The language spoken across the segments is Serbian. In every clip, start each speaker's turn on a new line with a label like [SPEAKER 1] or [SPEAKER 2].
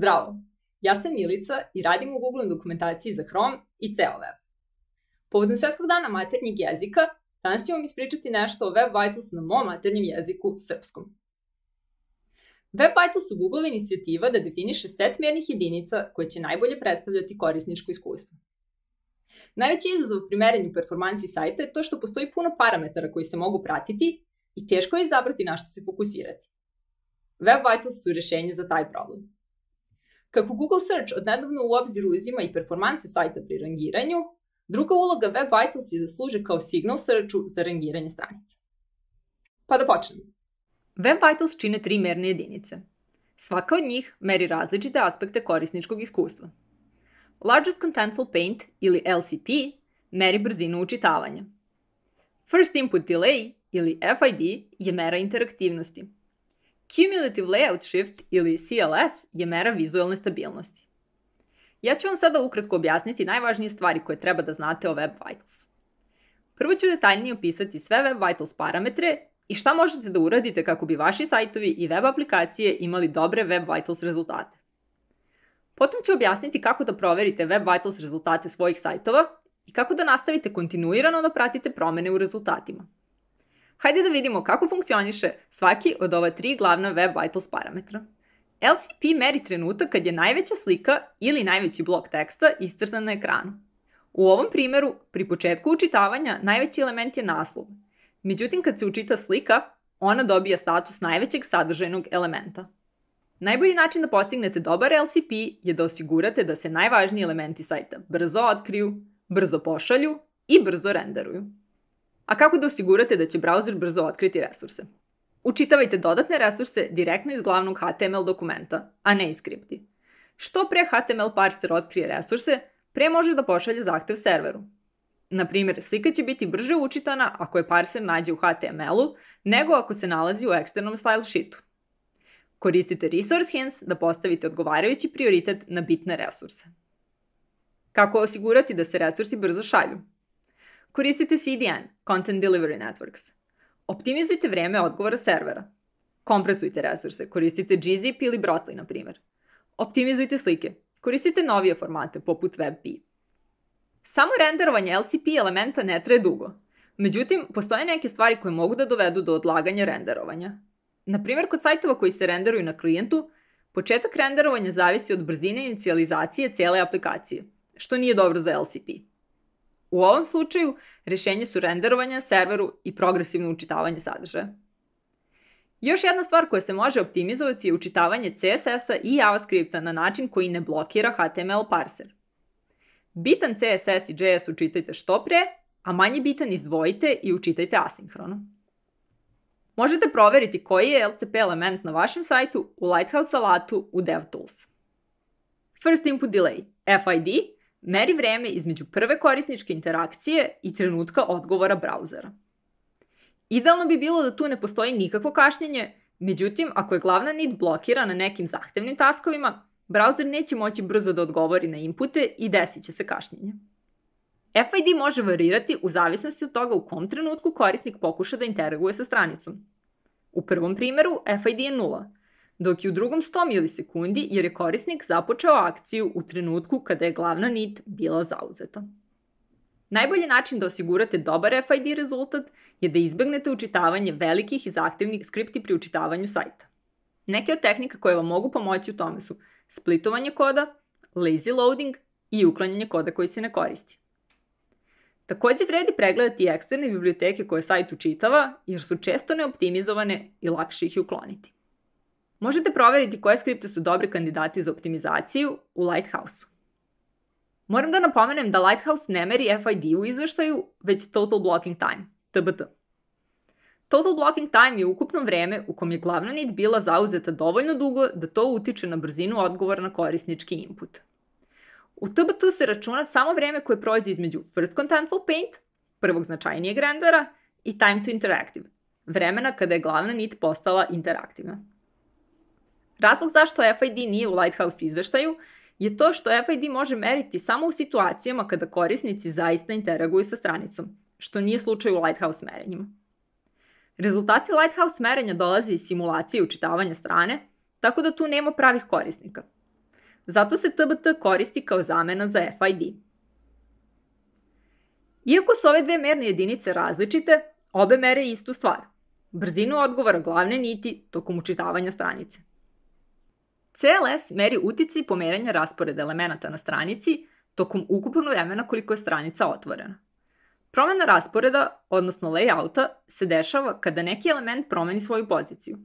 [SPEAKER 1] Zdravo, ja sam Milica i radim u Google dokumentaciji za Chrome i ceo web. Povodom Svetskog dana maternjeg jezika, danas ćemo vam ispričati nešto o Web Vitals na mom maternjem jeziku, srpskom. Web Vitals u Google inicijativa da definiše set mjernih jedinica koje će najbolje predstavljati korisničko iskustvo. Najveći izazov pri merenju performansi sajta je to što postoji puno parametara koji se mogu pratiti i teško je izabrati na što se fokusirati. Web Vitals su rešenje za taj problem. Kako Google Search odnedavno u obziru uzima i performanse sajta pri rangiranju, druga uloga Web Vitals je da služe kao signal searchu za rangiranje stranica. Pa da počnemo. Web Vitals čine tri merne jedinice. Svaka od njih meri različite aspekte korisničkog iskustva. Largest Contentful Paint ili LCP meri brzinu učitavanja. First Input Delay ili FID je mera interaktivnosti – Cumulative Layout Shift ili CLS je mera vizualne stabilnosti. Ja ću vam sada ukratko objasniti najvažnije stvari koje treba da znate o Web Vitals. Prvo ću detaljnije opisati sve Web Vitals parametre i šta možete da uradite kako bi vaši sajtovi i web aplikacije imali dobre Web Vitals rezultate. Potom ću objasniti kako da proverite Web Vitals rezultate svojih sajtova i kako da nastavite kontinuirano da pratite promene u rezultatima. Hajde da vidimo kako funkcioniše svaki od ova tri glavna Web Vitals parametra. LCP meri trenutak kad je najveća slika ili najveći blok teksta iscrtan na ekranu. U ovom primeru, pri početku učitavanja, najveći element je naslov. Međutim, kad se učita slika, ona dobija status najvećeg sadržajnog elementa. Najbolji način da postignete dobar LCP je da osigurate da se najvažniji elementi sajta brzo otkriju, brzo pošalju i brzo renderuju. A kako da osigurate da će browser brzo otkriti resurse? Učitavajte dodatne resurse direktno iz glavnog HTML dokumenta, a ne iz skripti. Što pre HTML parser otkrije resurse, pre može da pošalje zahtev serveru. Naprimjer, slika će biti brže učitana ako je parser nađe u HTML-u nego ako se nalazi u eksternom style sheetu. Koristite Resource Hints da postavite odgovarajući prioritet na bitne resurse. Kako osigurati da se resursi brzo šalju? koristite CDN, Content Delivery Networks. Optimizujte vreme odgovora servera. Kompresujte resurse, koristite gzip ili Brotli, na primer. Optimizujte slike, koristite novije formate poput WebP. Samo renderovanje LCP elementa ne traje dugo. Međutim, postoje neke stvari koje mogu da dovedu do odlaganja renderovanja. Naprimer, kod sajtova koji se renderuju na klijentu, početak renderovanja zavisi od brzine inicijalizacije cele aplikacije, što nije dobro za LCP. U ovom slučaju, rešenje su renderovanje serveru i progresivno učitavanje sadržaja. Još jedna stvar koja se može optimizovati je učitavanje CSS-a i JavaScripta na način koji ne blokira HTML parser. Bitan CSS i JS učitajte što pre, a manje bitan izdvojite i učitajte asinhrono. Možete proveriti koji je LCP element na vašem sajtu u Lighthouse alatu u DevTools. First Input Delay, FID, meri vreme između prve korisničke interakcije i trenutka odgovora brauzera. Idealno bi bilo da tu ne postoji nikakvo kašnjenje, međutim, ako je glavna nit blokira na nekim zahtevnim taskovima, brauzer neće moći brzo da odgovori na inpute i desit će se kašnjenje. FID može varirati u zavisnosti od toga u kom trenutku korisnik pokuša da interaguje sa stranicom. U prvom primeru FID je 0, dok je u drugom 100 milisekundi jer je korisnik započeo akciju u trenutku kada je glavna nit bila zauzeta. Najbolji način da osigurate dobar FID rezultat je da izbegnete učitavanje velikih i zahtevnih skripti pri učitavanju sajta. Neke od tehnika koje vam mogu pomoći u tome su splitovanje koda, lazy loading i uklanjanje koda koji se ne koristi. Takođe vredi pregledati eksterne biblioteke koje sajt učitava, jer su često neoptimizovane i lakše ih je ukloniti. Možete proveriti koje skripte su dobri kandidati za optimizaciju u Lighthouse-u. Moram da napomenem da Lighthouse ne meri FID u izveštaju, već Total Blocking Time, TBT. Total blocking time je ukupno vreme u kom je glavna nit bila zauzeta dovoljno dugo da to utiče na brzinu odgovora na korisnički input. U TBT se računa samo vreme koje prođe između First Contentful Paint, prvog značajnijeg rendera, i Time to Interactive, vremena kada je glavna nit postala interaktivna. Razlog zašto FID nije u Lighthouse izveštaju je to što FID može meriti samo u situacijama kada korisnici zaista interaguju sa stranicom, što nije slučaj u Lighthouse merenjima. Rezultati Lighthouse merenja dolaze iz simulacije učitavanja strane, tako da tu nema pravih korisnika. Zato se TBT koristi kao zamena za FID. Iako su ove dve merne jedinice različite, obe mere istu stvar. Brzinu odgovora glavne niti tokom učitavanja stranice. CLS meri uticaj pomeranja rasporeda elemenata na stranici tokom ukupnog vremena koliko je stranica otvorena. Promena rasporeda, odnosno layouta, se dešava kada neki element promeni svoju poziciju.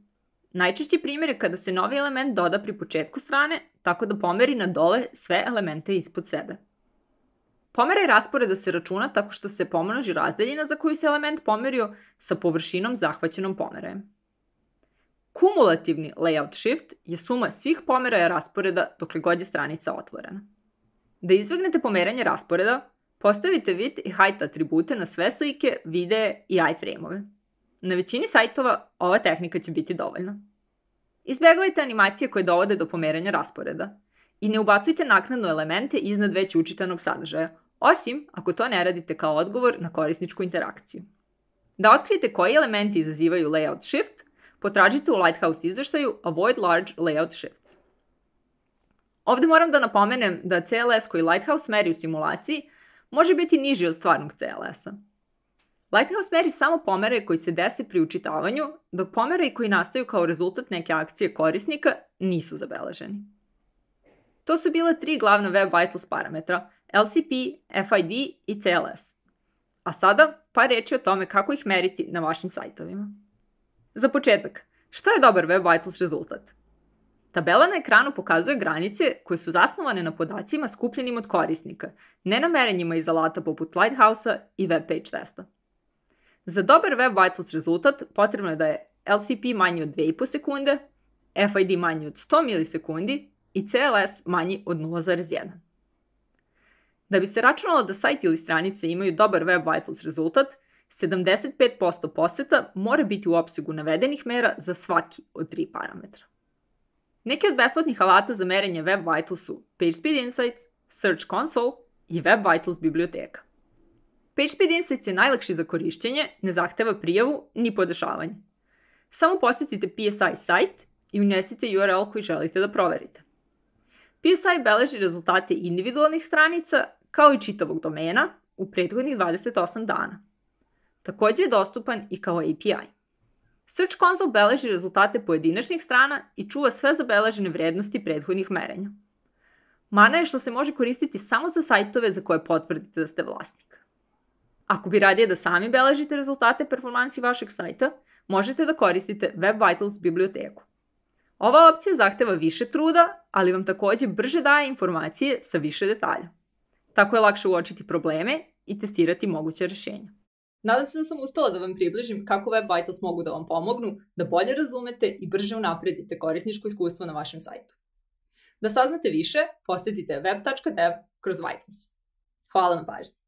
[SPEAKER 1] Najčešći primjer je kada se novi element doda pri početku strane, tako da pomeri na dole sve elemente ispod sebe. Pomeraj rasporeda se računa tako što se pomnoži razdaljina za koju se element pomerio sa površinom zahvaćenom pomerajem. Kumulativni layout shift je suma svih pomeraja rasporeda dokle god je stranica otvorena. Da izvegnete pomeranje rasporeda, postavite vid i height atribute na sve slike, videe i iframe-ove. Na većini sajtova ova tehnika će biti dovoljna. Izbegavajte animacije koje dovode do pomeranja rasporeda i ne ubacujte naknadno elemente iznad već učitanog sadržaja, osim ako to ne radite kao odgovor na korisničku interakciju. Da otkrijete koji elementi izazivaju layout shift, Potražite u Lighthouse izveštaju Avoid Large Layout Shifts. Ovde moram da napomenem da CLS koji Lighthouse meri u simulaciji može biti niži od stvarnog CLS-a. Lighthouse meri samo pomere koji se dese pri učitavanju, dok pomere koji nastaju kao rezultat neke akcije korisnika nisu zabeleženi. To su bile tri glavna Web Vitals parametra, LCP, FID i CLS. A sada par reći o tome kako ih meriti na vašim sajtovima. Za početak, šta je dobar Web Vitals rezultat? Tabela na ekranu pokazuje granice koje su zasnovane na podacima skupljenim od korisnika, ne na merenjima iz alata poput Lighthouse-a i web page testa. Za dobar Web Vitals rezultat potrebno je da je LCP manji od 2,5 sekunde, FID manji od 100 milisekundi i CLS manji od 0,1. Da bi se računalo da sajt ili stranica imaju dobar Web Vitals rezultat, 75% poseta mora biti u opsegu navedenih mera za svaki od tri parametra. Neki od besplatnih alata za merenje Web Vitals su PageSpeed Insights, Search Console i Web Vitals biblioteka. PageSpeed Insights je najlakši za korišćenje, ne zahteva prijavu ni podešavanje. Samo posetite PSI sajt i unesite URL koji želite da proverite. PSI beleži rezultate individualnih stranica kao i čitavog domena u prethodnih 28 dana. Takođe je dostupan i kao API. Search Console beleži rezultate pojedinačnih strana i čuva sve zabeležene vrednosti prethodnih merenja. Mana je što se može koristiti samo za sajtove za koje potvrdite da ste vlasnik. Ako bi radije da sami beležite rezultate performansi vašeg sajta, možete da koristite Web Vitals biblioteku. Ova opcija zahteva više truda, ali vam takođe brže daje informacije sa više detalja. Tako je lakše uočiti probleme i testirati moguće rešenja. Nadam se da sam uspela da vam približim kako Web Vitals mogu da vam pomognu da bolje razumete i brže unapredite korisničko iskustvo na vašem sajtu. Da saznate više, posetite web.dev kroz Vitals. Hvala na pažnji.